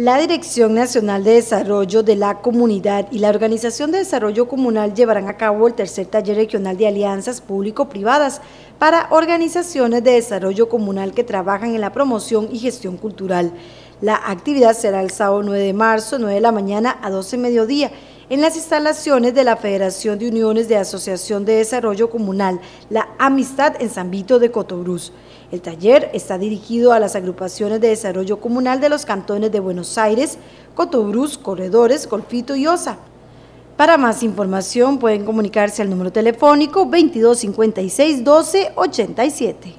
La Dirección Nacional de Desarrollo de la Comunidad y la Organización de Desarrollo Comunal llevarán a cabo el tercer taller regional de alianzas público-privadas para organizaciones de desarrollo comunal que trabajan en la promoción y gestión cultural. La actividad será el sábado 9 de marzo, 9 de la mañana a 12 mediodía en las instalaciones de la Federación de Uniones de Asociación de Desarrollo Comunal, la Amistad en San Vito de Cotobruz. El taller está dirigido a las agrupaciones de desarrollo comunal de los cantones de Buenos Aires, Cotobruz, Corredores, Colfito y Osa. Para más información pueden comunicarse al número telefónico 2256 12